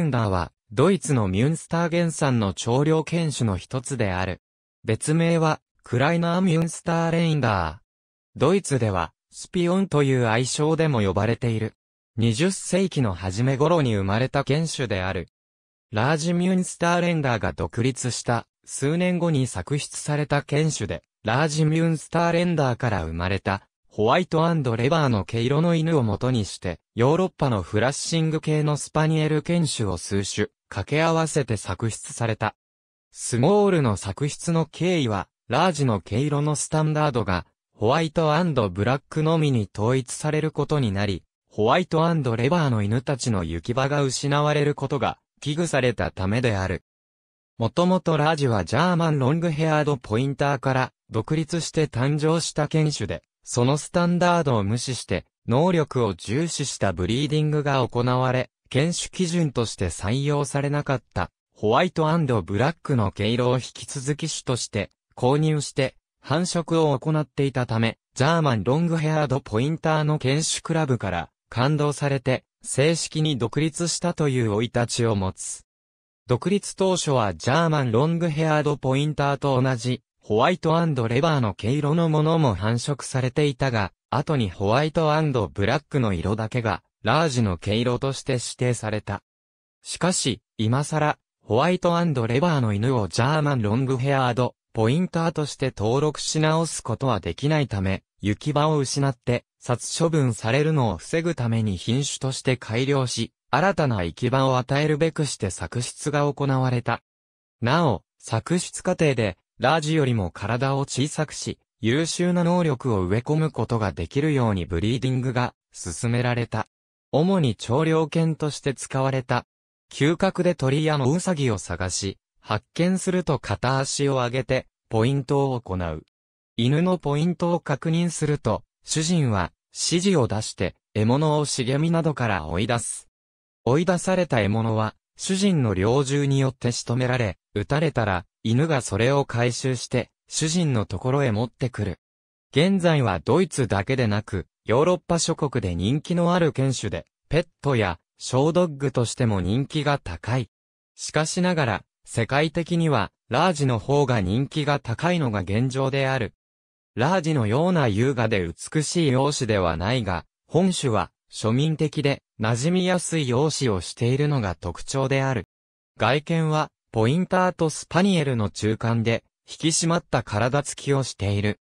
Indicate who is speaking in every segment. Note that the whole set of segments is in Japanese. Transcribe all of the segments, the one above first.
Speaker 1: ンダーは、ドイツのミュンスター原産の長量犬種の一つである。別名は、クライナーミュンスターレインダー。ドイツでは、スピオンという愛称でも呼ばれている。20世紀の初め頃に生まれた犬種である。ラージミュンスターレンダーが独立した数年後に作出された犬種で、ラージミュンスターレンダーから生まれたホワイトレバーの毛色の犬を元にして、ヨーロッパのフラッシング系のスパニエル犬種を数種、掛け合わせて作出された。スモールの作出の経緯は、ラージの毛色のスタンダードが、ホワイトブラックのみに統一されることになり、ホワイトレバーの犬たちの行き場が失われることが、危惧されたためである。もともとラージはジャーマンロングヘアードポインターから独立して誕生した犬種で、そのスタンダードを無視して、能力を重視したブリーディングが行われ、犬種基準として採用されなかった、ホワイトブラックの毛色を引き続き種として、購入して、繁殖を行っていたため、ジャーマンロングヘアードポインターの犬種クラブから、感動されて、正式に独立したという生い立ちを持つ。独立当初はジャーマンロングヘアードポインターと同じ、ホワイトレバーの毛色のものも繁殖されていたが、後にホワイトブラックの色だけが、ラージの毛色として指定された。しかし、今更、ホワイトレバーの犬をジャーマンロングヘアード、ポインターとして登録し直すことはできないため、行き場を失って、殺処分されるのを防ぐために品種として改良し、新たな行き場を与えるべくして作出が行われた。なお、作出過程で、ラージよりも体を小さくし、優秀な能力を植え込むことができるようにブリーディングが進められた。主に調量犬として使われた。嗅覚で鳥屋のウサギを探し、発見すると片足を上げて、ポイントを行う。犬のポイントを確認すると、主人は指示を出して、獲物を茂みなどから追い出す。追い出された獲物は、主人の猟銃によって仕留められ、撃たれたら、犬がそれを回収して、主人のところへ持ってくる。現在はドイツだけでなく、ヨーロッパ諸国で人気のある犬種で、ペットや小ドッグとしても人気が高い。しかしながら、世界的には、ラージの方が人気が高いのが現状である。ラージのような優雅で美しい容姿ではないが、本種は庶民的で馴染みやすい容姿をしているのが特徴である。外見は、ポインターとスパニエルの中間で、引き締まった体つきをしている。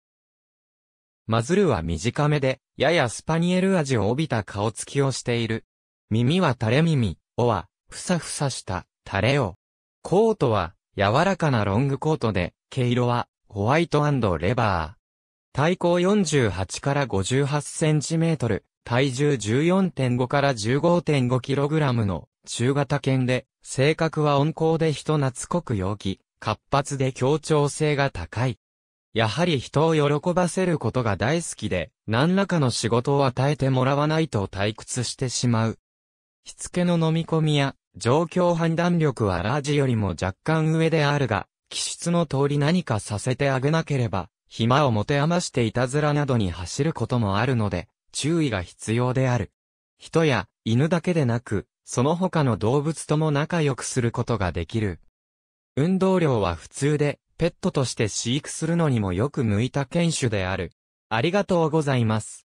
Speaker 1: マズルは短めで、ややスパニエル味を帯びた顔つきをしている。耳は垂れ耳、尾は、ふさふさした、垂れ尾。コートは、柔らかなロングコートで、毛色は、ホワイトレバー。体高48から58センチメートル、体重14.5から15.5キログラムの中型犬で、性格は温厚で人懐っこく陽気、活発で協調性が高い。やはり人を喜ばせることが大好きで、何らかの仕事を与えてもらわないと退屈してしまう。しつけの飲み込みや、状況判断力はラージよりも若干上であるが、気質の通り何かさせてあげなければ、暇を持て余していたずらなどに走ることもあるので、注意が必要である。人や犬だけでなく、その他の動物とも仲良くすることができる。運動量は普通で、ペットとして飼育するのにもよく向いた犬種である。ありがとうございます。